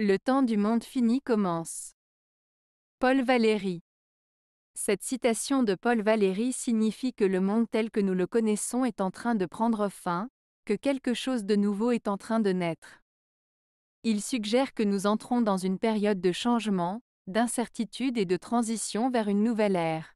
Le temps du monde fini commence. Paul Valéry. Cette citation de Paul Valéry signifie que le monde tel que nous le connaissons est en train de prendre fin, que quelque chose de nouveau est en train de naître. Il suggère que nous entrons dans une période de changement, d'incertitude et de transition vers une nouvelle ère.